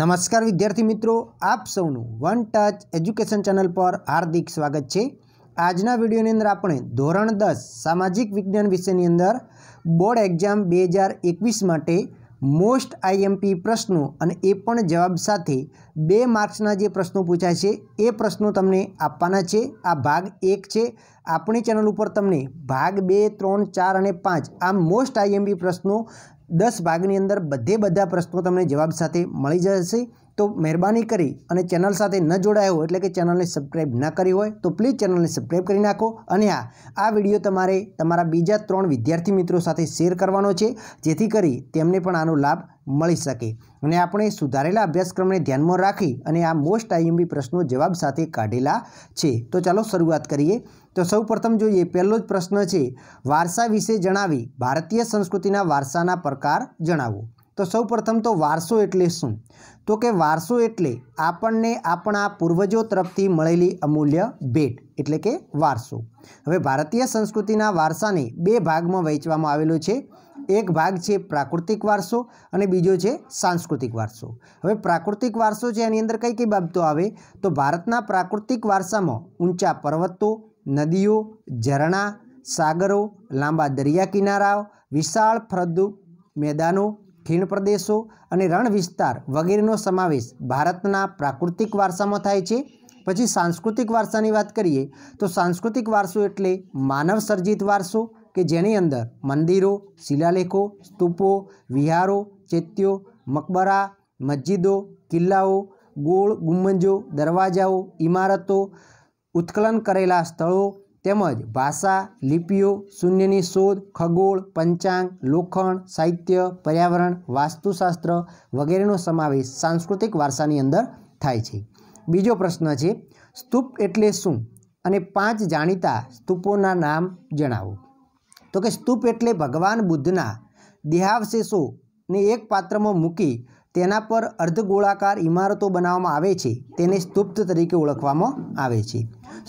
નમસ્કાર વિદ્યાર્થી મિત્રો આપ સૌનું વન ટચ એજ્યુકેશન ચેનલ પર હાર્દિક સ્વાગત છે આજના વિડીયોની અંદર આપણે ધોરણ દસ સામાજિક વિજ્ઞાન વિષયની અંદર બોર્ડ એક્ઝામ બે હજાર એકવીસ માટે મોસ્ટ આઈએમપી પ્રશ્નો અને એ પણ જવાબ સાથે બે માર્ક્સના જે પ્રશ્નો પૂછાય છે એ પ્રશ્નો તમને આપવાના છે આ ભાગ એક છે આપણી ચેનલ ઉપર તમને ભાગ બે ત્રણ ચાર અને પાંચ આ મોસ્ટ આઈએમપી પ્રશ્નો દસ ભાગની અંદર બધે બધા પ્રશ્નો તમને જવાબ સાથે મળી જશે તો મહેરબાની કરી અને ચેનલ સાથે ન જોડાયો એટલે કે ચેનલને સબસ્ક્રાઈબ ન કરી હોય તો પ્લીઝ ચેનલને સબસ્ક્રાઈબ કરી નાખો અને હા આ વિડીયો તમારે તમારા બીજા ત્રણ વિદ્યાર્થી મિત્રો સાથે શેર કરવાનો છે જેથી કરી તેમને પણ આનો લાભ મળી શકે અને આપણે સુધારેલા અભ્યાસક્રમને ધ્યાનમાં રાખી અને આ મોસ્ટ આઈએમબી પ્રશ્નો જવાબ સાથે કાઢેલા છે તો ચાલો શરૂઆત કરીએ તો સૌ પ્રથમ જોઈએ પહેલો જ પ્રશ્ન છે વારસા વિશે જણાવી ભારતીય સંસ્કૃતિના વારસાના પ્રકાર જણાવો તો સૌ પ્રથમ તો વારસો એટલે શું તો કે વારસો એટલે આપણને આપણા પૂર્વજો તરફથી મળેલી અમૂલ્ય ભેટ એટલે કે વારસો હવે ભારતીય સંસ્કૃતિના વારસાને બે ભાગમાં વહેંચવામાં આવેલો છે એક ભાગ છે પ્રાકૃતિક વારસો અને બીજો છે સાંસ્કૃતિક વારસો હવે પ્રાકૃતિક વારસો છે એની અંદર કઈ કઈ બાબતો આવે તો ભારતના પ્રાકૃતિક વારસામાં ઊંચા પર્વતો નદીઓ ઝરણા સાગરો લાંબા દરિયા કિનારાઓ વિશાળ ફળદ્રુપ મેદાનો ખીણ પ્રદેશો અને રણ વિસ્તાર વગેરેનો સમાવેશ ભારતના પ્રાકૃતિક વારસામાં થાય છે પછી સાંસ્કૃતિક વારસાની વાત કરીએ તો સાંસ્કૃતિક વારસો એટલે માનવ સર્જિત વારસો કે જેની અંદર મંદિરો શિલાલેખો સ્તૂપો વિહારો ચેત્યો મકબરા મસ્જિદો કિલ્લાઓ ગોળ ગુંબજો દરવાજાઓ ઇમારતો ઉત્કલન કરેલા સ્થળો તેમજ ભાષા લિપિઓ શૂન્યની શોધ ખગોળ પંચાંગ લોખંડ સાહિત્ય પર્યાવરણ વાસ્તુશાસ્ત્ર વગેરેનો સમાવેશ સાંસ્કૃતિક વારસાની અંદર થાય છે બીજો પ્રશ્ન છે સ્તૂપ એટલે શું અને પાંચ જાણીતા સ્તૂપોના નામ જણાવો તો કે સ્તૂપ એટલે ભગવાન બુદ્ધના દેહાવશેષોને એક પાત્રમાં મૂકી તેના પર અર્ધગોળાકાર ઇમારતો બનાવવામાં આવે છે તેને સ્તુપ્ત તરીકે ઓળખવામાં આવે છે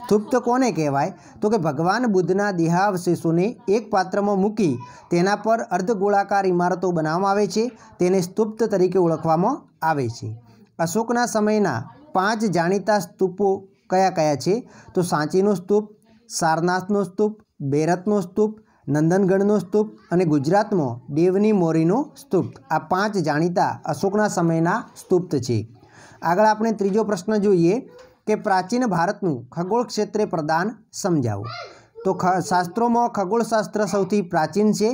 સ્તુપ્ત કોને કહેવાય તો કે ભગવાન બુદ્ધના દેહાવશેષોને એક પાત્રમાં મૂકી તેના પર અર્ધગોળાકાર ઇમારતો બનાવવામાં આવે છે તેને સ્તુપ્ત તરીકે ઓળખવામાં આવે છે અશોકના સમયના પાંચ જાણીતા સ્તૂપો કયા કયા છે તો સાંચીનો સ્તૂપ સારનાથનો સ્તૂપ બેરતનો સ્તૂપ નંદનગઢનો સ્તૂપ અને ગુજરાતમાં દેવની મોરીનો સ્તૂપ આ પાંચ જાણીતા અશોકના સમયના સ્તૂપ છે આગળ આપણે ત્રીજો પ્રશ્ન જોઈએ કે પ્રાચીન ભારતનું ખગોળ ક્ષેત્રે પ્રદાન સમજાવો તો ખ શાસ્ત્રોમાં ખગોળશાસ્ત્ર સૌથી પ્રાચીન છે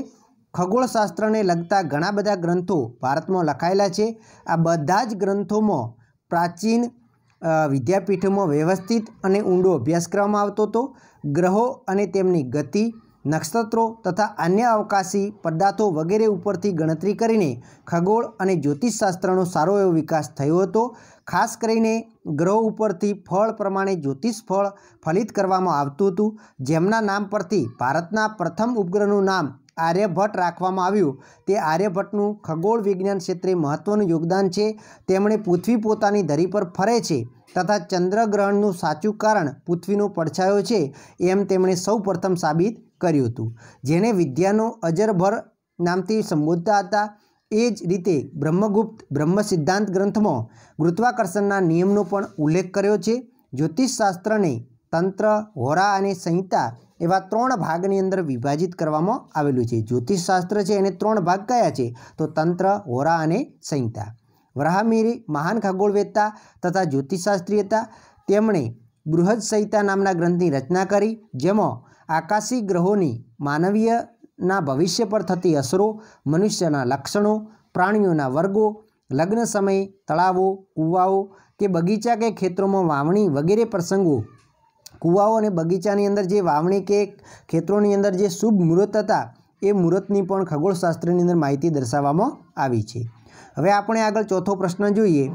ખગોળશાસ્ત્રને લગતા ઘણા બધા ગ્રંથો ભારતમાં લખાયેલા છે આ બધા જ ગ્રંથોમાં પ્રાચીન વિદ્યાપીઠોમાં વ્યવસ્થિત અને ઊંડો અભ્યાસ કરવામાં આવતો હતો ગ્રહો અને તેમની ગતિ નક્ષત્રો તથા અન્ય અવકાશી પદાર્થો વગેરે ઉપરથી ગણતરી કરીને ખગોળ અને જ્યોતિષશાસ્ત્રનો સારો એવો વિકાસ થયો હતો ખાસ કરીને ગ્રહો ઉપરથી ફળ પ્રમાણે જ્યોતિષ ફળ ફલિત કરવામાં આવતું હતું જેમના નામ પરથી ભારતના પ્રથમ ઉપગ્રહનું નામ આર્યભટ્ટ રાખવામાં આવ્યું તે આર્યભટ્ટનું ખગોળ વિજ્ઞાન ક્ષેત્રે મહત્ત્વનું યોગદાન છે તેમણે પૃથ્વી પોતાની ધરી પર ફરે છે તથા ચંદ્રગ્રહણનું સાચું કારણ પૃથ્વીનો પડછાયો છે એમ તેમણે સૌ સાબિત કર્યું હતું જેણે વિદ્યાનો અજરભર નામથી સંબોધતા હતા એ જ રીતે બ્રહ્મગુપ્ત બ્રહ્મ સિદ્ધાંત ગ્રંથમાં ગુરુત્વાકર્ષણના નિયમનો પણ ઉલ્લેખ કર્યો છે જ્યોતિષશાસ્ત્રને તંત્ર હોરા અને સંહિતા એવા ત્રણ ભાગની અંદર વિભાજિત કરવામાં આવેલું છે જ્યોતિષશાસ્ત્ર છે એને ત્રણ ભાગ કયા છે તો તંત્ર હોરા અને સંહિતા વરાહમીરી મહાન ખગોળવેત્તા તથા જ્યોતિષશાસ્ત્રી હતા તેમણે બૃહદ સંહિતા નામના ગ્રંથની રચના કરી જેમાં આકાશી ગ્રહોની માનવીયના ભવિષ્ય પર થતી અસરો મનુષ્યના લક્ષણો પ્રાણીઓના વર્ગો લગ્ન સમય તળાવો કૂવાઓ કે બગીચા કે ખેતરોમાં વાવણી વગેરે પ્રસંગો કૂવાઓ અને બગીચાની અંદર જે વાવણી કે ખેતરોની અંદર જે શુભ મુહૂર્ત હતા એ મુહૂર્તની પણ ખગોળશાસ્ત્રની અંદર માહિતી દર્શાવવામાં આવી છે હવે આપણે આગળ ચોથો પ્રશ્ન જોઈએ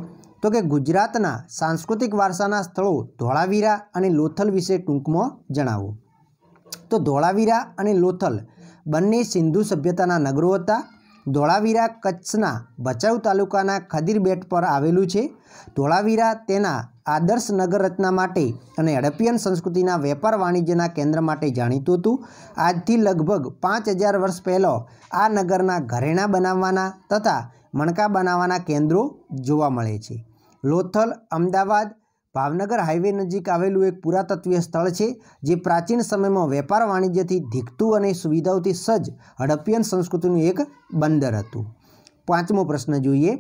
તો કે ગુજરાતના સાંસ્કૃતિક વારસાના સ્થળો ધોળાવીરા અને લોથલ વિશે ટૂંકમાં જણાવો તો ધોળાવીરા અને લોથલ બંને સિંધુ સભ્યતાના નગરો હતા ધોળાવીરા કચ્છના ભચાઉ તાલુકાના ખદીરબેટ પર આવેલું છે ધોળાવીરા તેના આદર્શ નગર રચના માટે અને હડપ્પિયન સંસ્કૃતિના વેપાર વાણિજ્યના કેન્દ્ર માટે જાણીતું હતું આજથી લગભગ પાંચ હજાર વર્ષ પહેલો આ નગરના ઘરેણા બનાવવાના તથા મણકા બનાવવાના કેન્દ્રો જોવા મળે છે લોથલ અમદાવાદ ભાવનગર હાઇવે નજીક આવેલું એક પુરાતત્વીય સ્થળ છે જે પ્રાચીન સમયમાં વેપાર વાણિજ્યથી ધીકતું અને સુવિધાઓથી સજ્જ હડપ્પિયન સંસ્કૃતિનું એક બંદર હતું પાંચમો પ્રશ્ન જોઈએ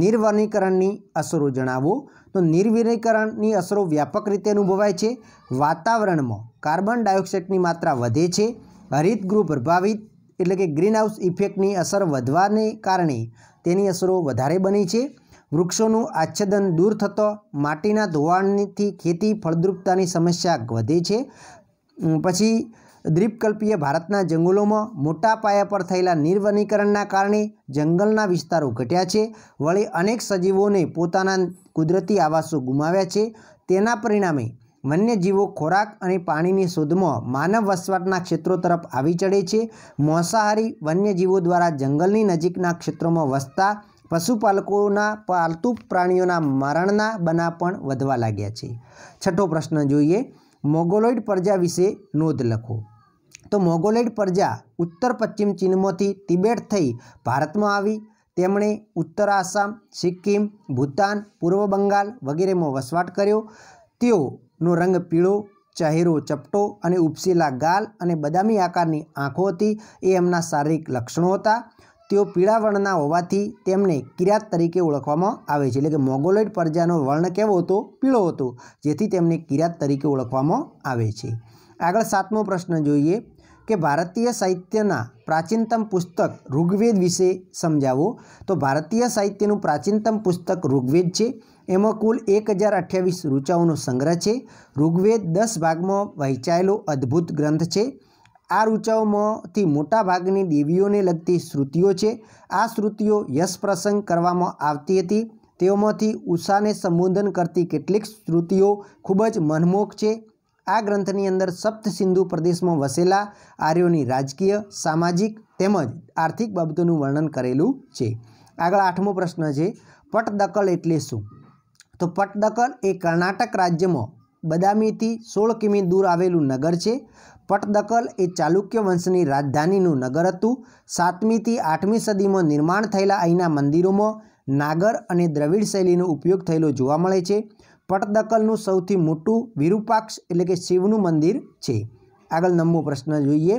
નિર્વનીકરણની અસરો જણાવો તો નિર્વિનીકરણની અસરો વ્યાપક રીતે અનુભવાય છે વાતાવરણમાં કાર્બન ડાયોક્સાઇડની માત્રા વધે છે હરિતગૃહ પ્રભાવિત એટલે કે ગ્રીનહાઉસ ઇફેક્ટની અસર વધવાને કારણે તેની અસરો વધારે બની છે વૃક્ષોનું આચ્છાદન દૂર થતો માટીના ધોવાણથી ખેતી ફળદ્રુપતાની સમસ્યા વધે છે પછી દ્વીપકલ્પીય ભારતના જંગલોમાં મોટા પાયા પર થયેલા નિર્વનીકરણના કારણે જંગલના વિસ્તારો ઘટ્યા છે વળી અનેક સજીવોને પોતાના કુદરતી આવાસો ગુમાવ્યા છે તેના પરિણામે વન્યજીવો ખોરાક અને પાણીની શોધમાં માનવ વસવાટના ક્ષેત્રો તરફ આવી ચડે છે માંસાહારી વન્યજીવો દ્વારા જંગલની નજીકના ક્ષેત્રોમાં વસતા પશુપાલકોના પાલતુ પ્રાણીઓના મરણના બના પણ વધવા લાગ્યા છે છઠ્ઠો પ્રશ્ન જોઈએ મોગોલોઇડ પ્રજા વિશે નોંધ લખો તો મોગોલોઇડ પ્રજા ઉત્તર પશ્ચિમ ચીનમાંથી તિબેટ થઈ ભારતમાં આવી તેમણે ઉત્તર આસામ સિક્કિમ ભૂતાન પૂર્વ બંગાળ વગેરેમાં વસવાટ કર્યો તેઓનો રંગ પીળો ચહેરો ચપટો અને ઉપસેલા ગાલ અને બદામી આકારની આંખો હતી એ એમના શારીરિક લક્ષણો હતા તેઓ પીળા વર્ણના હોવાથી તેમને કિરાત તરીકે ઓળખવામાં આવે છે એટલે કે મોગોલોઇડ પ્રજાનો વર્ણ કેવો હતો પીળો હતો જેથી તેમને કિરાત તરીકે ઓળખવામાં આવે છે આગળ સાતમો પ્રશ્ન જોઈએ કે ભારતીય સાહિત્યના પ્રાચીનતમ પુસ્તક ઋગ્વેદ વિશે સમજાવો તો ભારતીય સાહિત્યનું પ્રાચીનતમ પુસ્તક ઋગ્વેદ છે એમાં કુલ એક હજાર અઠ્યાવીસ ઋચાઓનો સંગ્રહ છે ઋગ્વેદ દસ ભાગમાં વહેંચાયેલો અદ્ભુત ગ્રંથ છે આ ઋચાઓમાંથી મોટાભાગની દેવીઓને લગતી શ્રુતિઓ છે આ શ્રુતિઓ યશ પ્રસંગ કરવામાં આવતી હતી તેઓમાંથી ઉષાને સંબોધન કરતી કેટલીક શ્રુતિઓ ખૂબ જ મનમોહક છે આ ગ્રંથની અંદર સપ્ત સિંધુ પ્રદેશમાં વસેલા આર્યોની રાજકીય સામાજિક તેમજ આર્થિક બાબતોનું વર્ણન કરેલું છે આગળ આઠમો પ્રશ્ન છે પટદકલ એટલે શું તો પટદકલ એ કર્ણાટક રાજ્યમાં બદામીથી સોળ કિમી દૂર આવેલું નગર છે પટદકલ એ ચાલુક્ય વંશની રાજધાનીનું નગર હતું સાતમીથી આઠમી સદીમાં નિર્માણ થયેલા અહીંના મંદિરોમાં નાગર અને દ્રવિડ શૈલીનો ઉપયોગ થયેલો જોવા મળે છે પટદકલનું સૌથી મોટું વિરૂપાક્ષ એટલે કે શિવનું મંદિર છે આગળ નવમો પ્રશ્ન જોઈએ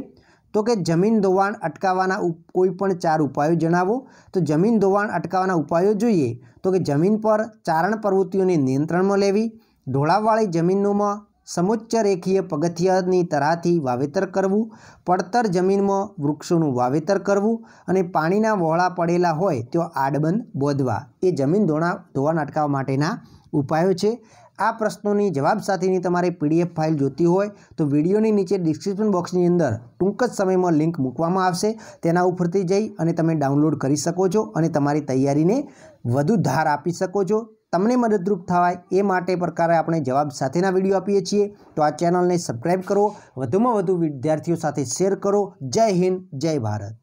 તો કે જમીન ધોવાણ અટકાવવાના કોઈ પણ ચાર ઉપાયો જણાવો તો જમીન ધોવાણ અટકાવવાના ઉપાયો જોઈએ તો કે જમીન પર ચારણ પ્રવૃત્તિઓને નિયંત્રણમાં લેવી ઢોળાવવાળી જમીનોમાં સમુચ્ચ રેખીય પગથિયાની તરાથી વાવેતર કરવું પડતર જમીનમાં વૃક્ષોનું વાવેતર કરવું અને પાણીના વહોળા પડેલા હોય તો આડબંધ બોધવા એ જમીન ધોણા ધોવાણ અટકાવવા માટેના ઉપાયો છે આ પ્રશ્નોની જવાબ સાથેની તમારે પીડીએફ ફાઇલ જોતી હોય તો વિડીયોની નીચે ડિસ્ક્રિપ્શન બોક્સની અંદર ટૂંક જ સમયમાં લિંક મૂકવામાં આવશે તેના ઉપરથી જઈ અને તમે ડાઉનલોડ કરી શકો છો અને તમારી તૈયારીને વધુ ધાર આપી શકો છો તમને મદદરૂપ થવાય એ માટે પ્રકારે આપણે જવાબ સાથેના વિડીયો આપીએ છીએ તો આ ચેનલને સબસ્ક્રાઈબ કરો વધુમાં વધુ વિદ્યાર્થીઓ સાથે શેર કરો જય હિન્દ જય ભારત